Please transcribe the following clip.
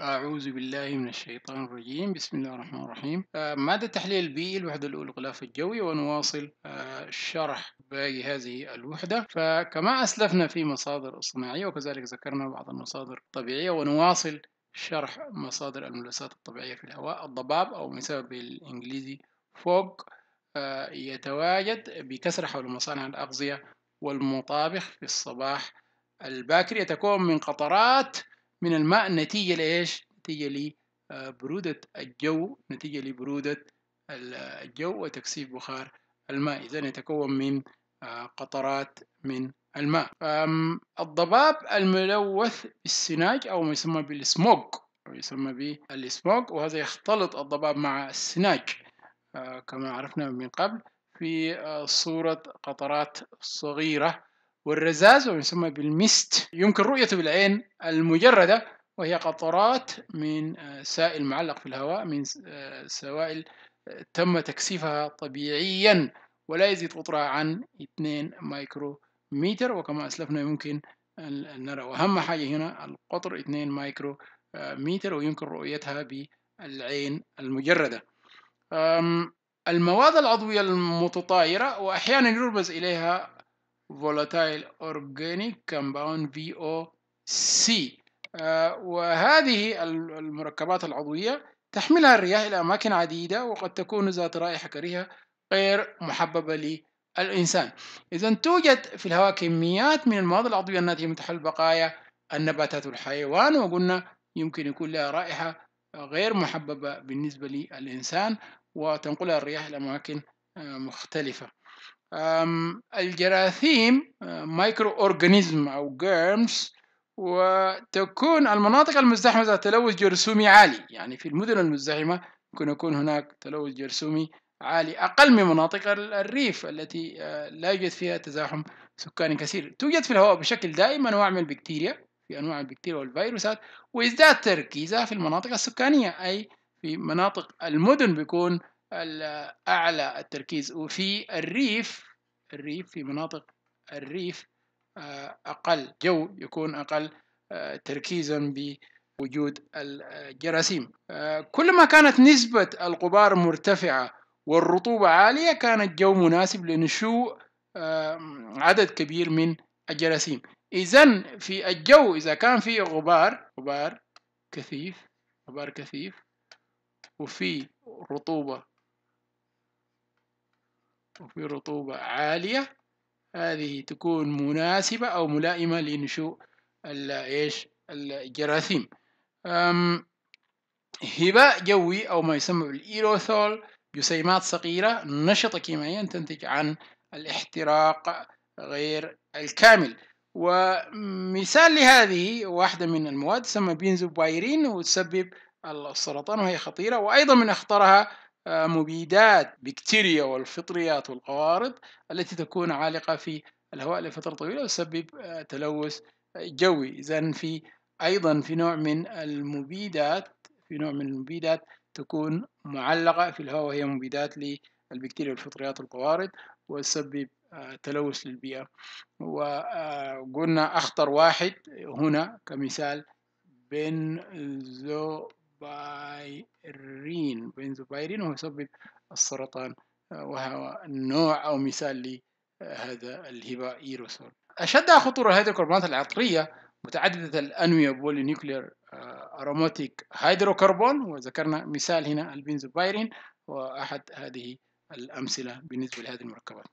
أعوذ بالله من الشيطان الرجيم بسم الله الرحمن الرحيم آه، مادة تحليل البيئي الوحدة الأولى الغلاف الجوي ونواصل آه، شرح باقي هذه الوحدة فكما أسلفنا في مصادر صناعية وكذلك ذكرنا بعض المصادر الطبيعية ونواصل شرح مصادر الملوثات الطبيعية في الهواء الضباب أو مثال بالإنجليزي فوق آه، يتواجد بكثرة حول مصانع الأغذية والمطابخ في الصباح الباكر يتكون من قطرات من الماء نتيجة لإيش؟ نتيجة لبرودة آه، الجو نتيجة لبرودة آه، الجو وتكسير بخار الماء إذا يتكون من آه، قطرات من الماء الضباب الملوث بالسناج أو ما يسمى بالسموج أو يسمى بالسموج وهذا يختلط الضباب مع السناج كما عرفنا من قبل في صورة قطرات صغيرة والرزاز ويسمى بالميست يمكن رؤيته بالعين المجردة وهي قطرات من آه، سائل معلق في الهواء من آه، سوائل آه، تم تكثيفها طبيعيا ولا يزيد قطرها عن 2 متر وكما أسلفنا يمكن أن نرى وأهم حاجة هنا القطر 2 متر ويمكن رؤيتها بالعين المجردة المواد العضوية المتطايرة وأحيانا يرمز إليها volatile organic compound VOC uh, وهذه المركبات العضوية تحملها الرياح إلى أماكن عديدة وقد تكون ذات رائحة كريهة غير محببة للإنسان إذا توجد في الهواء كميات من المواد العضوية التي من تحل بقايا النباتات والحيوان وقلنا يمكن يكون لها رائحة غير محببة بالنسبة للإنسان وتنقلها الرياح إلى أماكن آه، مختلفة الجراثيم مايكرو أه، أورجانيزم أو جيرمز وتكون المناطق المزدحمة ذات تلوث جرثومي عالي يعني في المدن المزدحمة يمكن يكون هناك تلوث جرثومي عالي أقل من مناطق الريف التي أه، لا يوجد فيها تزاحم سكاني كثير توجد في الهواء بشكل دائم أنواع من البكتيريا في أنواع البكتيريا والفيروسات ويزداد تركيزها في المناطق السكانية أي في مناطق المدن بيكون أعلى التركيز وفي الريف الريف في مناطق الريف آه، أقل جو يكون أقل آه، تركيزا بوجود الجراثيم آه، كلما كانت نسبة الغبار مرتفعة والرطوبة عالية كان الجو مناسب لنشوء عدد كبير من الجراثيم إذا في الجو إذا كان في غبار غبار كثيف غبار كثيف وفي رطوبة وفي رطوبة عالية هذه تكون مناسبة أو ملائمة لنشوء إيش الجراثيم هباء جوي أو ما يسمى بالإيروثول جسيمات صغيرة نشطة كيميائيا تنتج عن الاحتراق غير الكامل ومثال لهذه واحدة من المواد تسمى بينزوبايرين وتسبب السرطان وهي خطيرة وأيضا من أخطرها مبيدات بكتيريا والفطريات والقوارض التي تكون عالقة في الهواء لفترة طويلة وتسبب آه، تلوث جوي إذا في أيضا في نوع من المبيدات في نوع من المبيدات تكون معلقة في الهواء وهي مبيدات للبكتيريا والفطريات والقوارض وتسبب آه، تلوث للبيئة وقلنا أخطر واحد هنا كمثال بنزو بنزوبايرين بنزوبايرين هو يسبب السرطان وهو نوع أو مثال لهذا الهبا إيروسول أشد خطورة هذه الكربونات العطرية متعددة الأنوية بولينيوكلير آه، أروماتيك هيدروكربون وذكرنا مثال هنا البنزوبايرين وأحد هذه الأمثلة بالنسبة لهذه المركبات